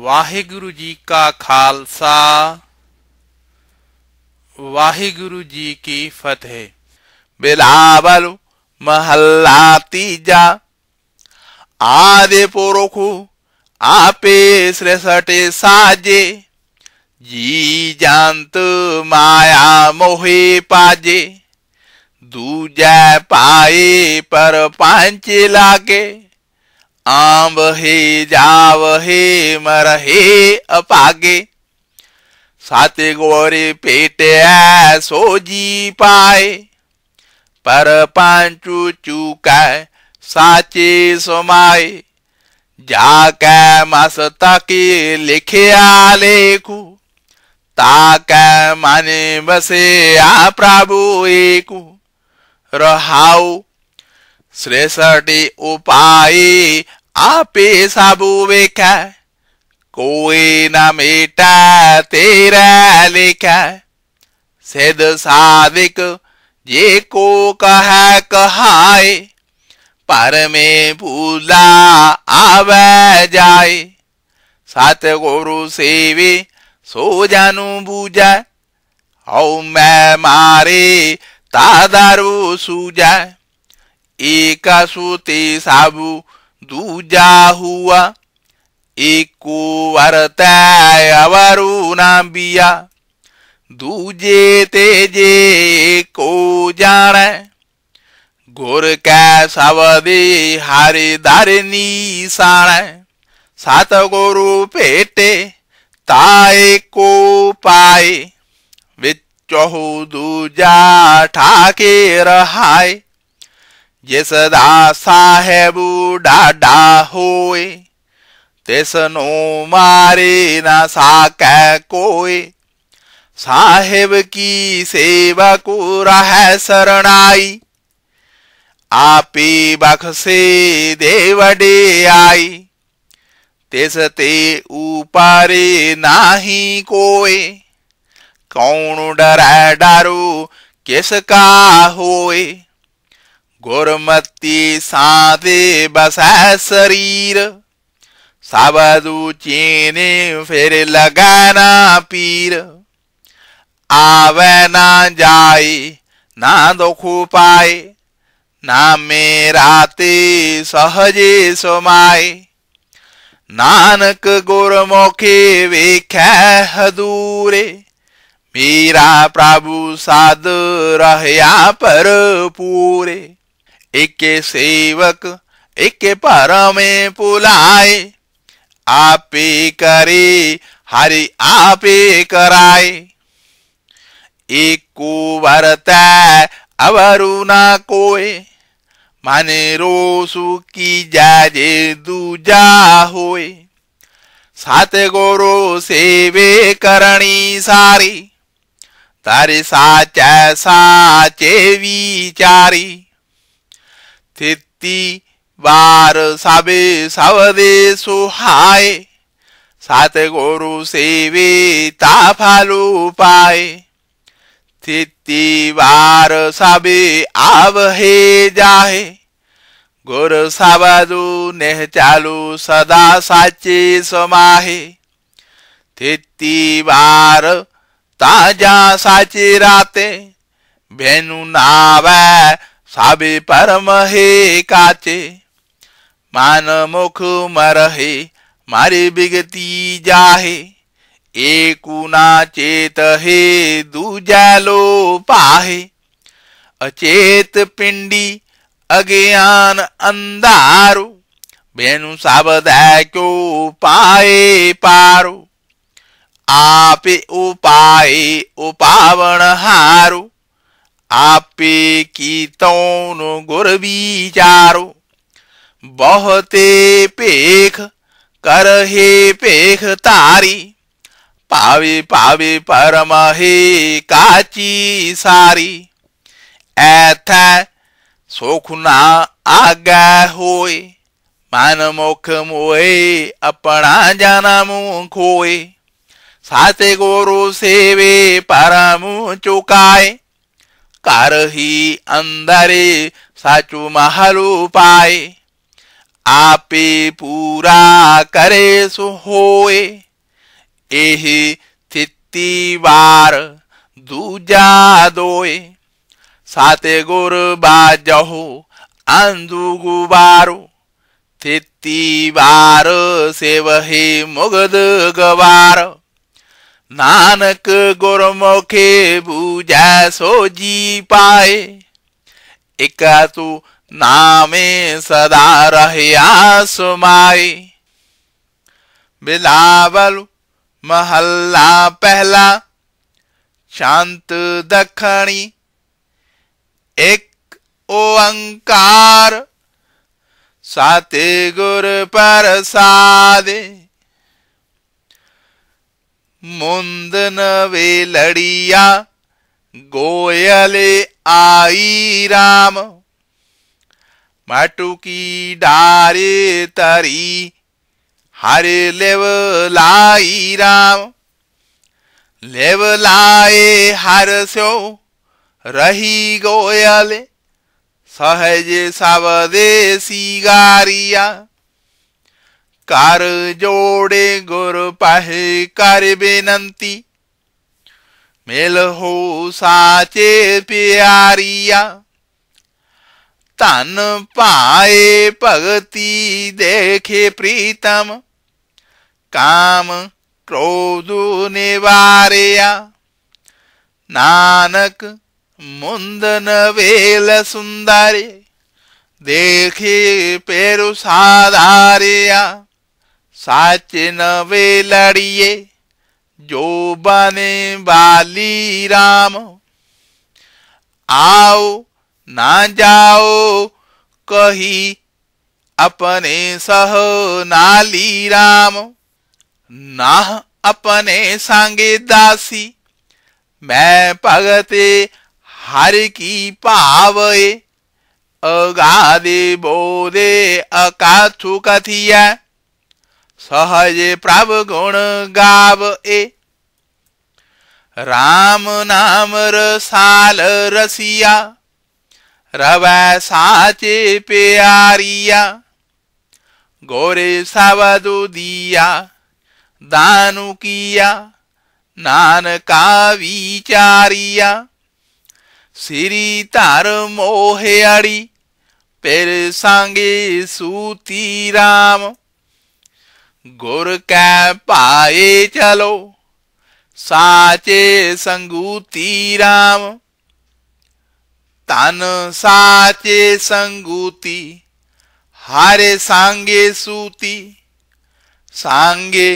ਵਾਹਿਗੁਰੂ ਜੀ ਕਾ ਖਾਲਸਾ ਵਾਹਿਗੁਰੂ ਜੀ ਕੀ ਫਤਿਹ ਬਿਲਾਵਲ ਮਹੱਲਾ ਤੀਜਾ ਆਦੇ ਪੁਰਖ ਆਪੇ ਸ੍ਰੇਸ਼ਟੇ ਸਾਜੇ ਜੀ ਜੰਤ ਮਾਇਆ ਮੋਹਿ ਪਾਜੇ ਦੂਜੈ ਪਾਏ ਪਰ ਪੰਚ ਲਾਗੇ आंब जाव आंबहे मर मरहे अपागे साते गोरे पेटे सोजी पाए पर पांचु चूका साचे समाए मस तक लिखे आलेखु ताके माने बसे आ प्रभु एकु रहाऊ શ્રેષ્ઠી ઉપાય આપે સાબુ વેખાય કોઈ ના મેટા તેરા લેખાય સેદ સાદિક જે કો કહા કહાય पर में भूला आव जाए सात गुरु सेवे सो जानू बूजा औ मैं मारे तादारू सूजा एक सुते साबु दूजा हुआ एको वरताय वरुणाबिया दूजे तेजे को जान गोर का सवदे हरे दारिनी साण सात गोरु पेटे ताए को पाए विचहु दूजा ठाके रहाय ਜਿਸ ਦਾ ਸਾਹਿਬੂ ਡਾਡਾ ਹੋਏ ਤਿਸ ਨੂੰ ਮਾਰੇ ਨਾ ਸਾਕੈ ਕੋਈ ਸਾਹਿਬ ਕੀ ਸੇਵਾ ਕੋ ਰਹਿ ਸਰਣਾਈ ਆਪੀ ਬਖਸੇ ਦੇਵੜੇ ਆਈ ਤਿਸ ਤੇ ਉਪਾਰੇ ਨਾਹੀ ਕੋਈ ਕੌਣ ਡਰੈ ਡਾਰੂ ਕਿਸ ਕਾ ਹੋਏ गुरमती सादे बसा शरीर साबदू चीने फिर लगाना पीर आवे ना जाए ना दुख पाए ना मेरा ते सहजे समाए नानक गुरमुखे वेख्या दूरे मेरा प्रभु साध रहया पर पूरे एके सेवक एके में पुलाए आपे करे हरि आपे कराए एक को भरता अवरु ना कोई माने रोसु की जाजे दूजा होए सात गोरो सेवे करणी सारी तारी साचे साचे विचारी තෙත්ති වාර සබේ සවදේ සුහායි සතගොරු සේවේ තාපලූපායි තෙත්ති වාර සබේ ආවහේ ජාහේ ගොර සබදු නෙහචලු සදා සච්චේ සමාහේ තෙත්ති වාර තාජා සචිරාතේ බැනුනාවෑ साबे परम हे काचे मान मुख मरहे मारे बिगती जाहे एकुना चेत हे दूजालो पाहे अचेत पिंडी अज्ञान अंधारो बेनु सावधाय क्यो पाए पारो आपे उपाय उपावण हारो ਆਪੇ ਕੀਤੋਂ ਨੂੰ ਗੁਰ ਵਿਚਾਰੋ ਬਹੁਤੇ ਭੇਖ ਕਰਹੇ ਭੇਖ ਧਾਰੀ ਭਾਵੇ ਭਾਵੇ ਪਰਮਹੇ ਕਾਚੀ ਸਾਰੀ ਐਥੈ ਸੁਖ ਨਾ ਆਗੈ ਹੋਏ ਮਨ ਮੁਖ ਮੋਏ ਆਪਣਾ ਜਨਮ ਖੋਏ ਸਾਤੇ ਗੁਰੂ ਸੇਵੇ ਪਰਮ ਚੁਕਾਏ कर ही साचु सचु महरूपाय आपे पूरा करे सु होए एह स्थिति वार दूजा दोए साते गुर बाजहो अंधु गुबारो स्थिति वार सेवहे मुगद गवार नानक गुरमुखे बूझा सो जी पाए एका तो नामे सदा रहे आसमाए बिलावल महल्ला पहला शांत दखणी एक ओंकार साते गुर प्रसादे मुंदन वे लड़िया गोयले आई राम मटुकी डारे तरी हरे लेव लाई राम लेव लाए हर स्यो रही गोयले सहज देसी गारिया कर जोड़े गुरु पहे कर बेनती मेल हो साचे प्यारिया तन पाए भगती देखे प्रीतम काम क्रोध निवारिया नानक मुंदन वेल सुंदर देखे पेरु साधारिया સાચે वे लड़िए जो बने વાલી राम आओ ना जाओ कही अपने सह नाली राम ना अपने सांगे दासी मैं भगते हर की पावे अगादे बोदे अकाथु कथिया ਸਹਜ ਪ੍ਰਭ ਗੁਣ ਏ RAM ਨਾਮ ਰਸਾਲ ਰਸੀਆ ਰਵੈ ਸਾਚੇ ਪਿਆਰੀਆ ਗੋਰੇ ਸਵਦੁ ਦੀਆ ਦਾਨੁ ਕੀਆ ਨਾਨਕਾ ਵਿਚਾਰੀਆ ਸ੍ਰੀ ਧਰ ਮੋਹਿਆੜੀ ਪਰ ਸੰਗੇ ਸੂਤੀ RAM गुर के पाए चलो साचे संगूती राम तन साचे संगूती हारे सांगे सूती सांगे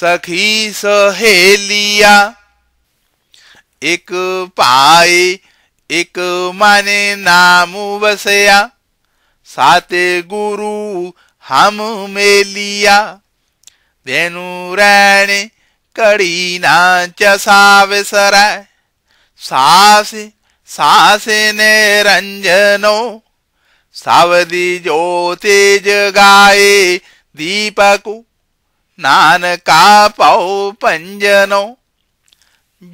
सखी सहेलिया एक पाए एक माने नाम बसया साते गुरु हम मेलिया लिया ਦੇਨੂ ਰਹਿਣੇ ਕੜੀ ਨਾ ਚਸਾ ਵਿਸਰੈ ਸਾਸੇ ਸਾਸੇ ਨੇ ਰੰਜਨੋ ਸਵਦੀ ਜੋਤੀ ਜਗਾਏ ਦੀਪਕੁ ਨਾਨਕਾ ਪਉ ਪੰਜਨੋ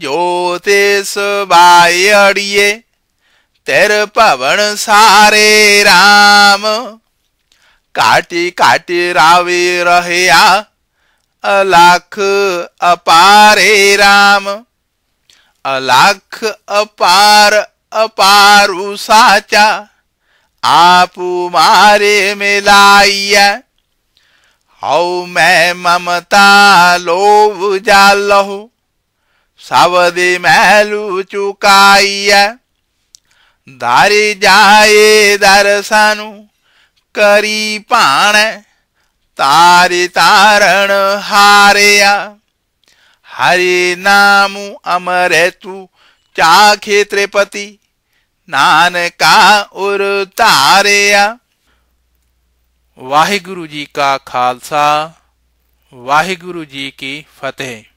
ਜੋਤੀ ਸਬਾਇ ਅੜੀਏ ਤੇਰ ਭਵਨ ਸਾਰੇ RAM ਕਾਟੀ ਕਾਟੀ ਰਾਵੇ ਰਹਿਆ ਅਲਖ ਅਪਾਰੇ RAM ਅਲਖ ਅਪਾਰ ਅਪਾਰੂ ਸਾਚਾ ਆਪੂ ਮਾਰੇ ਮਿਲਾਈਐ ਹਉ ਮੈਂ ਮਮਤਾ ਲੋਭ ਜਾਲਹੁ ਸਭ ਦੇ ਮਹਿਲੂ ਚੁਕਾਈਐ ਧਾਰੇ ਜਾਏ ਦਰਸਨੂ ਕਰੀ ਭਾਣੈ तारी तारण हारिया हरि नाम अमर है तू चाखे त्रिपति का उर तारेया वाहिगुरु जी का खालसा वाहिगुरु जी की फतेह